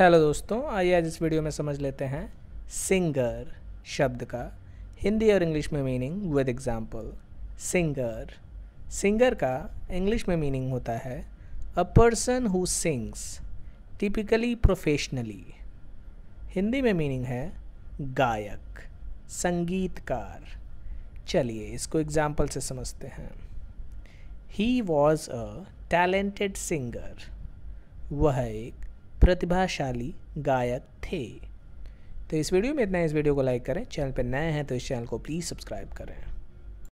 hello दोस्तों आइए आज इस वीडियो में समझ लेते हैं सिंगर शब्द का हिंदी और इंग्लिश में meaning with example singer singer का इंग्लिश में मीनिंग होता है a person who sings typically professionally Hindi में मीनिंग है गायक संगीतकार चलिए इसको एग्जाम्पल से समझते हैं he was a talented singer वह एक प्रतिभाशाली गायक थे तो इस वीडियो में इतना इस वीडियो को लाइक करें चैनल पर नए हैं तो इस चैनल को प्लीज़ सब्सक्राइब करें